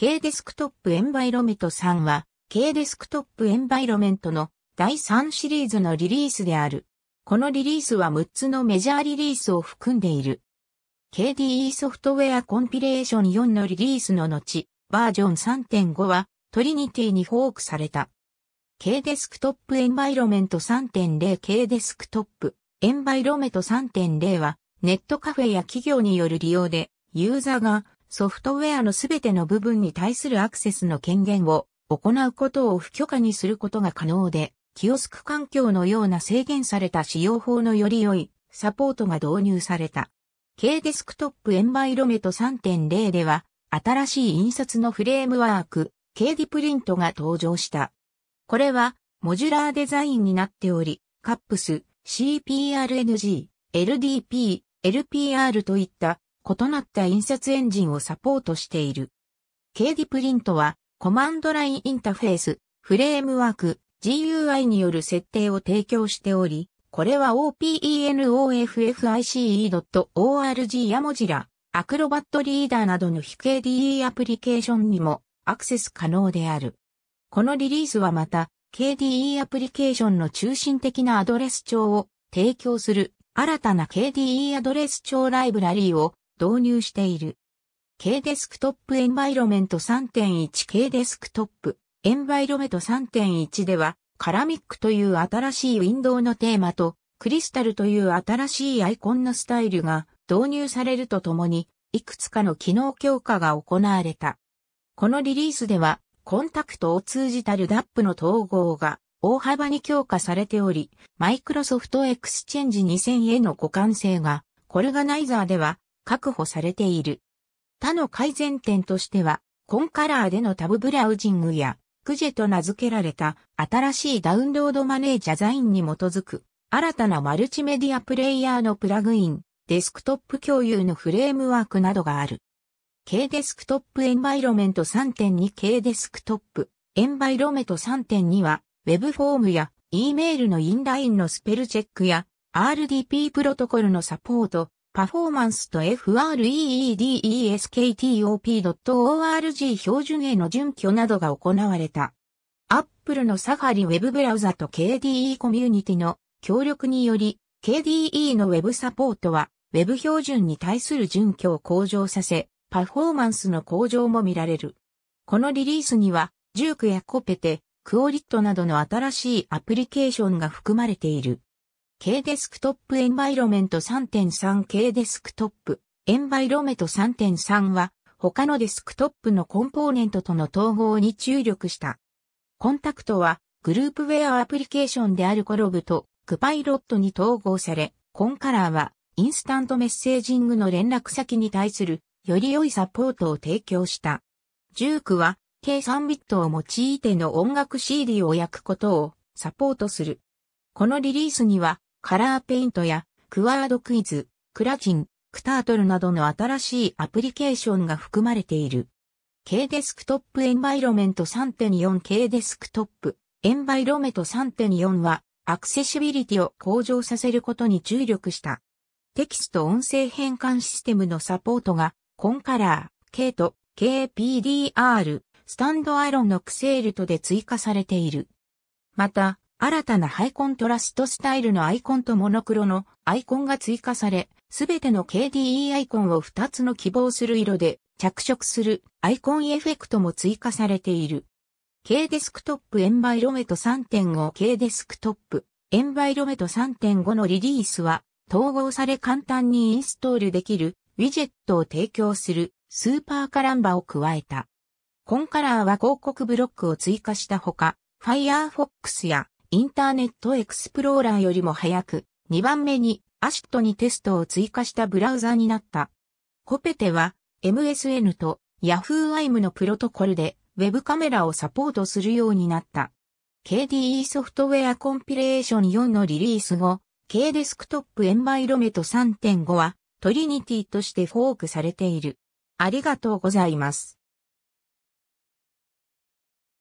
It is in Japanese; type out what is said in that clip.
K デスクトップエンバイロメント3は、K デスクトップエンバイロメントの第3シリーズのリリースである。このリリースは6つのメジャーリリースを含んでいる。KDE ソフトウェアコンピレーション4のリリースの後、バージョン3.5はトリニティにフォークされた。K デスクトップエンバイロメント 3.0K デスクトップエンバイロメント3.0はネットカフェや企業による利用でユーザーがソフトウェアのすべての部分に対するアクセスの権限を行うことを不許可にすることが可能で、キオスク環境のような制限された使用法のより良いサポートが導入された。K デスクトップエンバイロメト3.0では、新しい印刷のフレームワーク、KD プリントが登場した。これは、モジュラーデザインになっており、カップス、CPRNG、LDP、LPR といった異なった印刷エンジンをサポートしている。KD プリントは、コマンドラインインターフェース、フレームワーク、GUI による設定を提供しており、これは openoffice.org や m o ら、アクロバットリーダーなどの非 KDE アプリケーションにもアクセス可能である。このリリースはまた、KDE アプリケーションの中心的なアドレス帳を提供する新たな KDE アドレス帳ライブラリーを導入している。K デスクトップエンバイロメント 3.1K デスクトップエンバイロメント3.1では、カラミックという新しいウィンドウのテーマと、クリスタルという新しいアイコンのスタイルが導入されるとともに、いくつかの機能強化が行われた。このリリースでは、コンタクトを通じたルダップの統合が大幅に強化されており、マイクロソフトエクスチェンジ2000への互換性が、コルガナイザーでは確保されている。他の改善点としては、コンカラーでのタブブラウジングや、クジェと名付けられた新しいダウンロードマネージャーザインに基づく新たなマルチメディアプレイヤーのプラグイン、デスクトップ共有のフレームワークなどがある。K デスクトップエンバイロメント 3.2K デスクトップエンバイロメント3.2は Web フォームや E メールのインラインのスペルチェックや RDP プロトコルのサポート、パフォーマンスと FREEDESKTOP.org 標準への準拠などが行われた。アップルのサファリウェブブラウザと KDE コミュニティの協力により、KDE の Web サポートは、Web 標準に対する準拠を向上させ、パフォーマンスの向上も見られる。このリリースには、ジュークやコペテ、クオリットなどの新しいアプリケーションが含まれている。K デスクトップエンバイロメント 3.3K デスクトップエンバイロメント3.3は他のデスクトップのコンポーネントとの統合に注力した。コンタクトはグループウェアアプリケーションであるコロブとクパイロットに統合され、コンカラーはインスタントメッセージングの連絡先に対するより良いサポートを提供した。ジュークは計3ビットを用いての音楽 CD を焼くことをサポートする。このリリースにはカラーペイントや、クワードクイズ、クラチン、クタートルなどの新しいアプリケーションが含まれている。K デスクトップエンバイロメント 3.4K デスクトップエンバイロメント3.4はアクセシビリティを向上させることに注力した。テキスト音声変換システムのサポートがコンカラー、K と KPDR、スタンドアロンのクセールとで追加されている。また、新たなハイコントラストスタイルのアイコンとモノクロのアイコンが追加され、すべての KDE アイコンを2つの希望する色で着色するアイコンエフェクトも追加されている。K デスクトップエンバイロメト 3.5K デスクトップエンバイロメト3.5のリリースは統合され簡単にインストールできるウィジェットを提供するスーパーカランバを加えた。コンカラーは広告ブロックを追加したほか、Firefox やインターネットエクスプローラーよりも早く、2番目にアシットにテストを追加したブラウザになった。コペテは MSN と Yahoo IM のプロトコルでウェブカメラをサポートするようになった。KDE ソフトウェアコンピレーション4のリリース後、K デスクトップエンバイロメト3.5はトリニティとしてフォークされている。ありがとうございます。